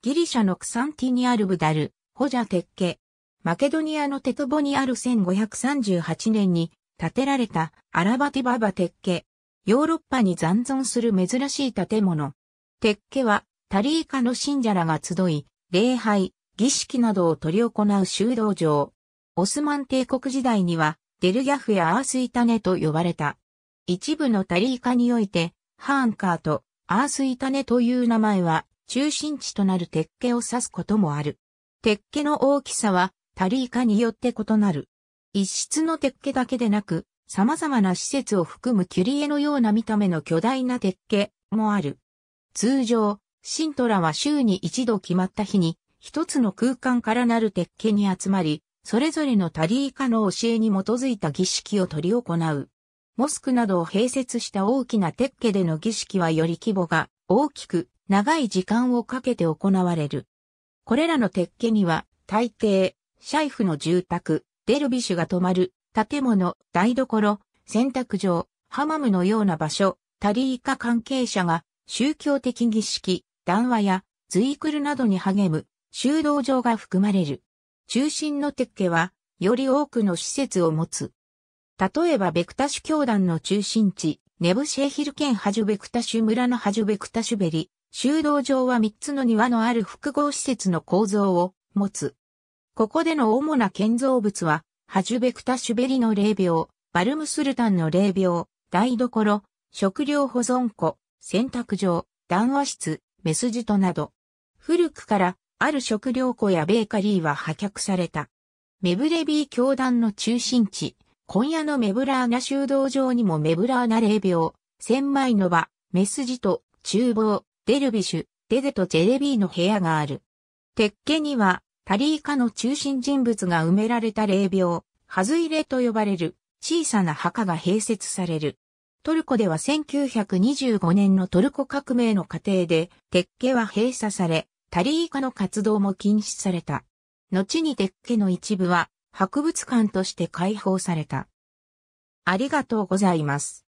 ギリシャのクサンティニアルブダル、ホジャ鉄家。マケドニアのテトボにある1538年に建てられたアラバティババ鉄家。ヨーロッパに残存する珍しい建物。鉄家はタリーカの信者らが集い、礼拝、儀式などを取り行う修道場。オスマン帝国時代にはデルギャフやアースイタネと呼ばれた。一部のタリーカにおいて、ハーンカーとアースイタネという名前は中心地となる鉄家を指すこともある。鉄家の大きさは、タリー化によって異なる。一室の鉄家だけでなく、様々な施設を含むキュリエのような見た目の巨大な鉄家もある。通常、シントラは週に一度決まった日に、一つの空間からなる鉄家に集まり、それぞれのタリー化の教えに基づいた儀式を執り行う。モスクなどを併設した大きな鉄家での儀式はより規模が大きく、長い時間をかけて行われる。これらの鉄家には、大抵、シャイフの住宅、デルビッシュが泊まる、建物、台所、洗濯場、ハマムのような場所、タリーカ関係者が、宗教的儀式、談話や、ズイクルなどに励む、修道場が含まれる。中心の鉄家は、より多くの施設を持つ。例えばベクタシュ教団の中心地、ネブシェヒル県ハジュベクタシュ村のハジュベクタシュベリ、修道場は3つの庭のある複合施設の構造を持つ。ここでの主な建造物は、ハジュベクタシュベリの霊廟、バルムスルタンの霊廟、台所、食料保存庫、洗濯場、談話室、メスジトなど。古くから、ある食料庫やベーカリーは破却された。メブレビー教団の中心地、今夜のメブラーナ修道場にもメブラーナ霊廟、千枚の場、メスジト、厨房、デルビシュ、デデとジェレビーの部屋がある。鉄家には、タリーカの中心人物が埋められた霊廟、ハズイレと呼ばれる小さな墓が併設される。トルコでは1925年のトルコ革命の過程で、鉄家は閉鎖され、タリーカの活動も禁止された。後に鉄家の一部は、博物館として開放された。ありがとうございます。